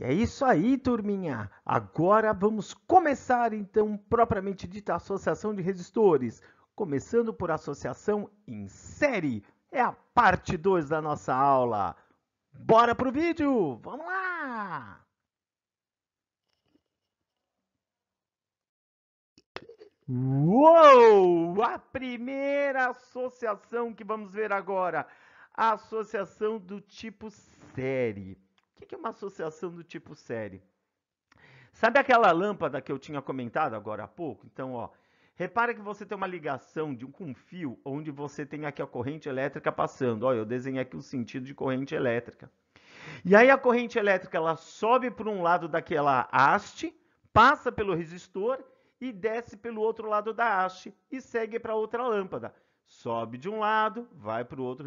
E é isso aí, turminha! Agora vamos começar, então, propriamente dita, a associação de resistores. Começando por associação em série. É a parte 2 da nossa aula. Bora pro vídeo! Vamos lá! Uou! A primeira associação que vamos ver agora. A associação do tipo série. O que é uma associação do tipo série? Sabe aquela lâmpada que eu tinha comentado agora há pouco? Então, ó, repara que você tem uma ligação de, com um fio onde você tem aqui a corrente elétrica passando. Ó, eu desenhei aqui o um sentido de corrente elétrica. E aí a corrente elétrica ela sobe por um lado daquela haste, passa pelo resistor e desce pelo outro lado da haste e segue para outra lâmpada. Sobe de um lado, vai para o outro,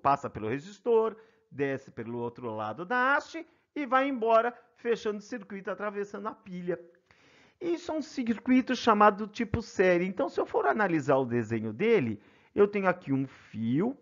passa pelo resistor, desce pelo outro lado da haste e vai embora, fechando o circuito, atravessando a pilha. Isso é um circuito chamado tipo série. Então, se eu for analisar o desenho dele, eu tenho aqui um fio.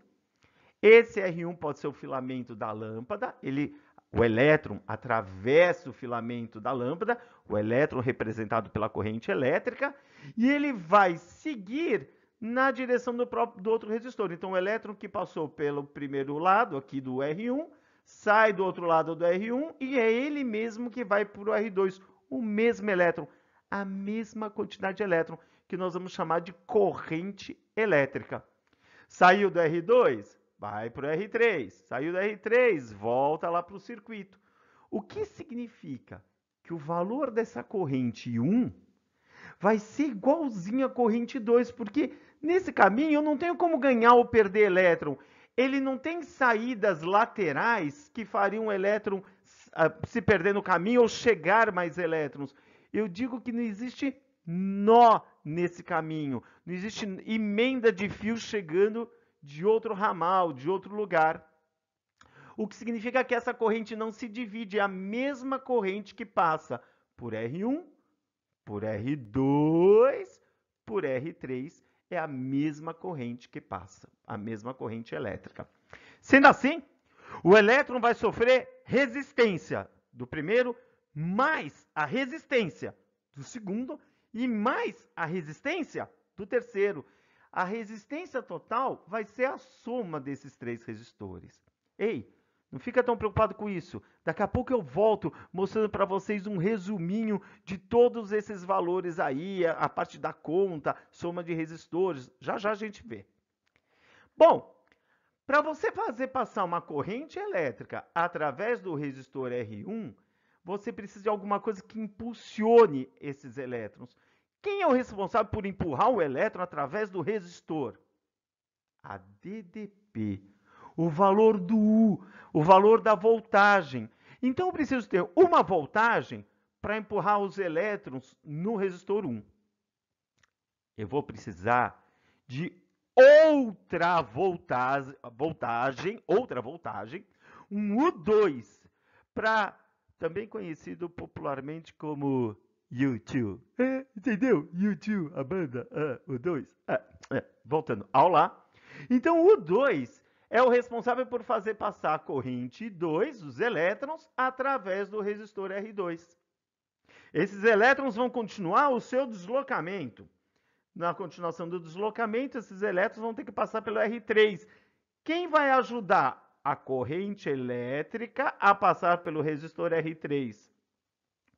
Esse R1 pode ser o filamento da lâmpada. Ele, o elétron atravessa o filamento da lâmpada, o elétron representado pela corrente elétrica, e ele vai seguir na direção do, próprio, do outro resistor. Então, o elétron que passou pelo primeiro lado aqui do R1 sai do outro lado do R1 e é ele mesmo que vai para o R2, o mesmo elétron, a mesma quantidade de elétron, que nós vamos chamar de corrente elétrica. Saiu do R2, vai para o R3. Saiu do R3, volta lá para o circuito. O que significa que o valor dessa corrente 1 vai ser igualzinho à corrente 2, porque Nesse caminho, eu não tenho como ganhar ou perder elétron. Ele não tem saídas laterais que fariam o elétron ah, se perder no caminho ou chegar mais elétrons. Eu digo que não existe nó nesse caminho. Não existe emenda de fio chegando de outro ramal, de outro lugar. O que significa que essa corrente não se divide, é a mesma corrente que passa por R1, por R2, por R3 é a mesma corrente que passa, a mesma corrente elétrica. Sendo assim, o elétron vai sofrer resistência do primeiro, mais a resistência do segundo e mais a resistência do terceiro. A resistência total vai ser a soma desses três resistores. Ei, não fica tão preocupado com isso. Daqui a pouco eu volto mostrando para vocês um resuminho de todos esses valores aí, a, parte da conta, soma de resistores. Já já a gente vê. Bom, para você fazer passar uma corrente elétrica através do resistor R1, você precisa de alguma coisa que impulsione esses elétrons. Quem é o responsável por empurrar o elétron através do resistor? A DDP o valor do U, o valor da voltagem. Então eu preciso ter uma voltagem para empurrar os elétrons no resistor 1. Eu vou precisar de outra voltagem, outra voltagem, um U2, para também conhecido popularmente como U2. É, entendeu? U2, a banda, ah, U2. Ah, é. Voltando ao lá. Então, o U2 é o responsável por fazer passar a corrente 2, os elétrons, através do resistor R2. Esses elétrons vão continuar o seu deslocamento. Na continuação do deslocamento, esses elétrons vão ter que passar pelo R3. Quem vai ajudar a corrente elétrica a passar pelo resistor R3?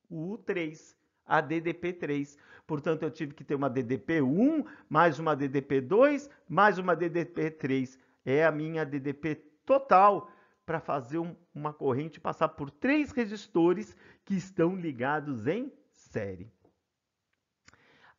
O U3 a DDP3. Portanto, eu tive que ter uma DDP1, mais uma DDP2, mais uma DDP3 é a minha DDP total para fazer um, uma corrente passar por três resistores que estão ligados em série.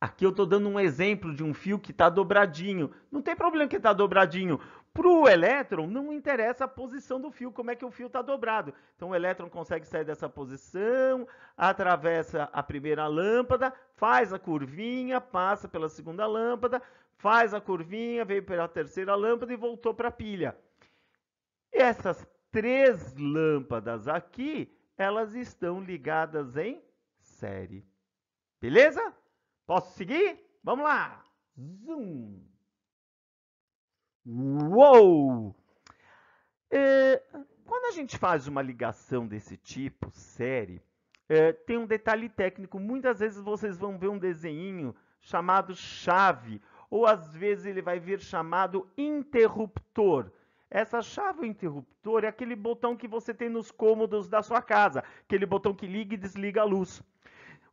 Aqui eu estou dando um exemplo de um fio que está dobradinho. Não tem problema que está dobradinho. Para o elétron, não interessa a posição do fio, como é que o fio está dobrado. Então, o elétron consegue sair dessa posição, atravessa a primeira lâmpada, faz a curvinha, passa pela segunda lâmpada, faz a curvinha, veio pela terceira lâmpada e voltou para a pilha. Essas três lâmpadas aqui, elas estão ligadas em série. Beleza? Posso seguir? Vamos lá! Zoom! Uou! É, quando a gente faz uma ligação desse tipo, série, é, tem um detalhe técnico. Muitas vezes vocês vão ver um desenho chamado chave ou às vezes ele vai vir chamado interruptor. Essa chave interruptor é aquele botão que você tem nos cômodos da sua casa, aquele botão que liga e desliga a luz.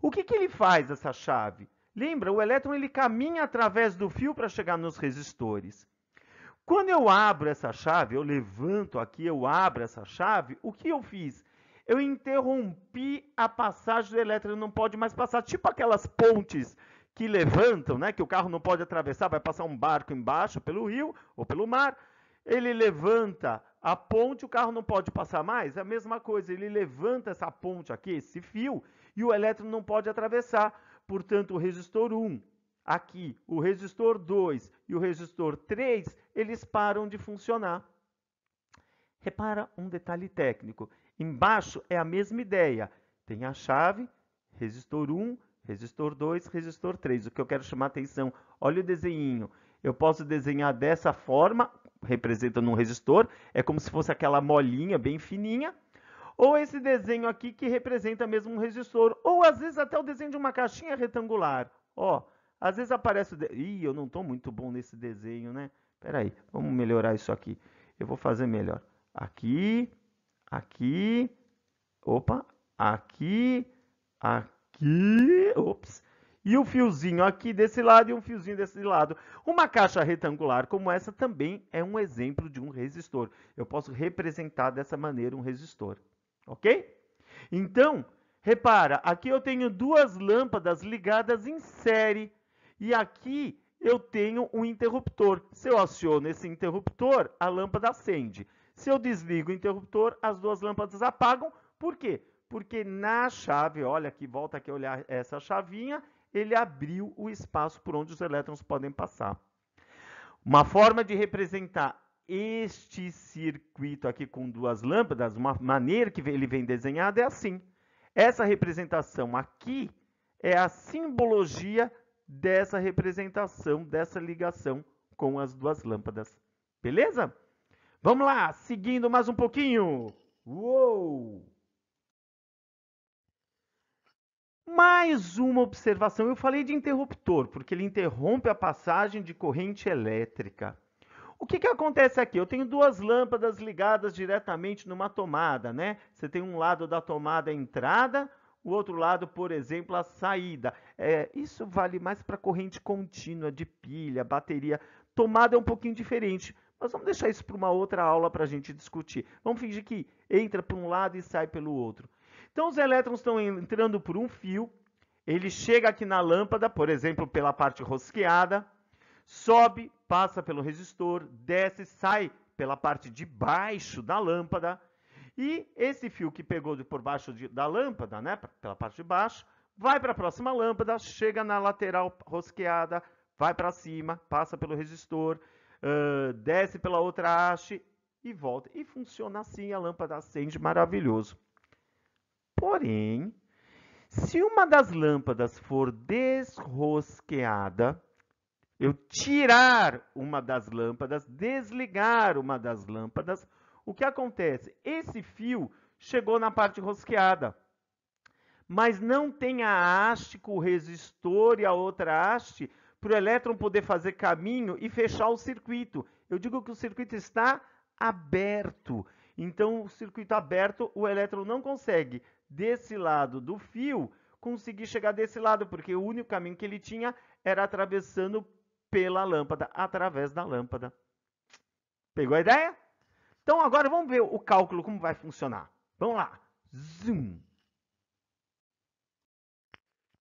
O que, que ele faz essa chave? Lembra, o elétron ele caminha através do fio para chegar nos resistores. Quando eu abro essa chave, eu levanto aqui, eu abro essa chave, o que eu fiz? Eu interrompi a passagem do elétron, ele não pode mais passar, tipo aquelas pontes que levantam, né, que o carro não pode atravessar, vai passar um barco embaixo pelo rio ou pelo mar. Ele levanta a ponte, o carro não pode passar mais. É a mesma coisa, ele levanta essa ponte aqui, esse fio, e o elétron não pode atravessar. Portanto, o resistor 1, aqui, o resistor 2 e o resistor 3, eles param de funcionar. Repara um detalhe técnico. Embaixo é a mesma ideia. Tem a chave, resistor 1, resistor 2, resistor 3. O que eu quero chamar a atenção, olha o desenho. Eu posso desenhar dessa forma, representa num resistor, é como se fosse aquela molinha bem fininha, ou esse desenho aqui que representa mesmo um resistor, ou às vezes até o desenho de uma caixinha retangular. Ó, às vezes aparece De... Ih, eu não estou muito bom nesse desenho, né? Espera aí, vamos melhorar isso aqui. Eu vou fazer melhor. Aqui, aqui, opa, aqui, aqui aqui. Ops. E um fiozinho aqui desse lado e um fiozinho desse lado. Uma caixa retangular como essa também é um exemplo de um resistor. Eu posso representar dessa maneira um resistor, ok? Então, repara, aqui eu tenho duas lâmpadas ligadas em série. E aqui eu tenho um interruptor. Se eu aciono esse interruptor, a lâmpada acende. Se eu desligo o interruptor, as duas lâmpadas apagam. Por quê? porque na chave, olha aqui, volta aqui a olhar essa chavinha, ele abriu o espaço por onde os elétrons podem passar. Uma forma de representar este circuito aqui com duas lâmpadas, uma maneira que ele vem desenhado é assim. Essa representação aqui é a simbologia dessa representação, dessa ligação com as duas lâmpadas. Beleza? Vamos lá, seguindo mais um pouquinho. Uou! Mais uma observação. Eu falei de interruptor, porque ele interrompe a passagem de corrente elétrica. O que, que acontece aqui? Eu tenho duas lâmpadas ligadas diretamente numa tomada, né? Você tem um lado da tomada a entrada, o outro lado, por exemplo, a saída. É, isso vale mais para corrente contínua de pilha, bateria. Tomada é um pouquinho diferente, mas vamos deixar isso para uma outra aula para a gente discutir. Vamos fingir que entra por um lado e sai pelo outro. Então os elétrons estão entrando por um fio, ele chega aqui na lâmpada, por exemplo, pela parte rosqueada, sobe, passa pelo resistor, desce, sai pela parte de baixo da lâmpada, e esse fio que pegou de por baixo de, da lâmpada, né, pela parte de baixo, vai para a próxima lâmpada, chega na lateral rosqueada, vai para cima, passa pelo resistor, uh, desce pela outra haste e volta. E funciona assim, a lâmpada acende, maravilhoso. Porém, se uma das lâmpadas for desrosqueada, eu tirar uma das lâmpadas, desligar uma das lâmpadas, o que acontece? Esse fio chegou na parte rosqueada, mas não tem a haste com o resistor e a outra haste para o elétron poder fazer caminho e fechar o circuito. Eu digo que o circuito está aberto. Então, o circuito aberto, o elétron não consegue desse lado do fio, conseguir chegar desse lado, porque o único caminho que ele tinha era atravessando pela lâmpada, através da lâmpada. Pegou a ideia? Então agora vamos ver o cálculo como vai funcionar. Vamos lá. Zoom.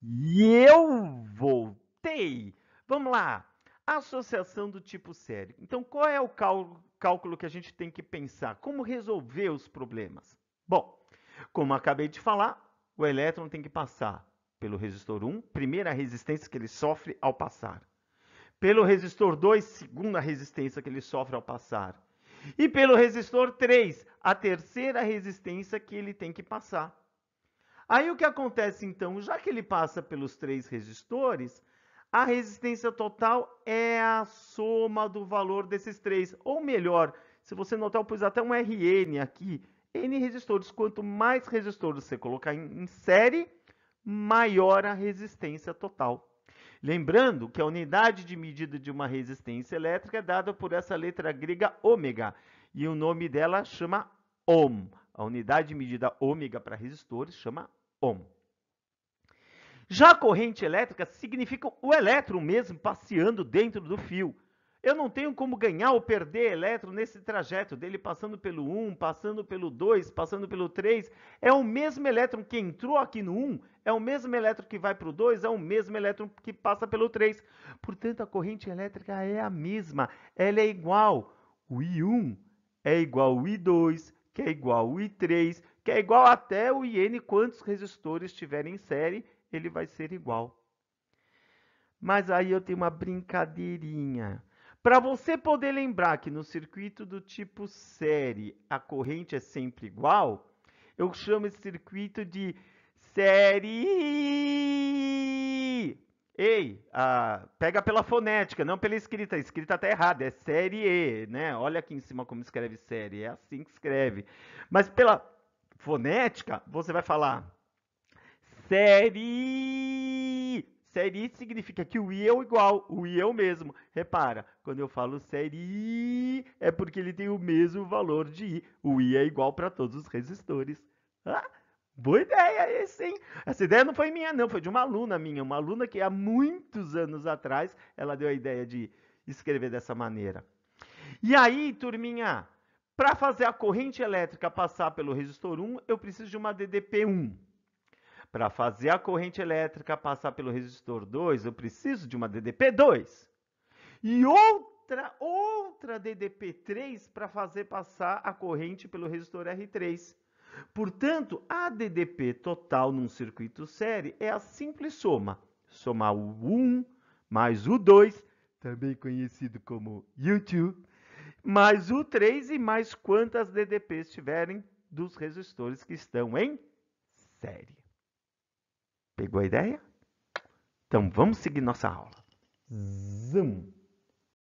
E eu voltei. Vamos lá. Associação do tipo série. Então qual é o cálculo que a gente tem que pensar? Como resolver os problemas? Bom, como acabei de falar, o elétron tem que passar pelo resistor 1, primeira resistência que ele sofre ao passar. Pelo resistor 2, segunda resistência que ele sofre ao passar. E pelo resistor 3, a terceira resistência que ele tem que passar. Aí o que acontece então? Já que ele passa pelos três resistores, a resistência total é a soma do valor desses três. Ou melhor, se você notar, eu pus até um RN aqui. N resistores. Quanto mais resistores você colocar em série, maior a resistência total. Lembrando que a unidade de medida de uma resistência elétrica é dada por essa letra grega ômega, e o nome dela chama ohm. A unidade de medida ômega para resistores chama ohm. Já a corrente elétrica significa o elétron mesmo passeando dentro do fio. Eu não tenho como ganhar ou perder elétron nesse trajeto dele passando pelo 1, passando pelo 2, passando pelo 3. É o mesmo elétron que entrou aqui no 1, é o mesmo elétron que vai para o 2, é o mesmo elétron que passa pelo 3. Portanto, a corrente elétrica é a mesma, ela é igual. O I1 é igual ao I2, que é igual ao I3, que é igual até o IN, quantos resistores tiverem em série, ele vai ser igual. Mas aí eu tenho uma brincadeirinha para você poder lembrar que no circuito do tipo série a corrente é sempre igual, eu chamo esse circuito de série. Ei, ah, pega pela fonética, não pela escrita. A escrita está errada, é série né? Olha aqui em cima como escreve série, é assim que escreve. Mas pela fonética, você vai falar série. Série significa que o i é o igual, o i é o mesmo. Repara, quando eu falo série é porque ele tem o mesmo valor de i. O i é igual para todos os resistores. Ah, boa ideia esse, hein? Essa ideia não foi minha, não. Foi de uma aluna minha. Uma aluna que há muitos anos atrás, ela deu a ideia de escrever dessa maneira. E aí, turminha, para fazer a corrente elétrica passar pelo resistor 1, eu preciso de uma DDP1. Para fazer a corrente elétrica passar pelo resistor 2, eu preciso de uma DDP2. E outra, outra DDP3 para fazer passar a corrente pelo resistor R3. Portanto, a DDP total num circuito série é a simples soma. Somar o 1 mais o 2, também conhecido como U2, mais o 3 e mais quantas DDPs tiverem dos resistores que estão em série. Pegou a ideia? Então vamos seguir nossa aula. Zoom!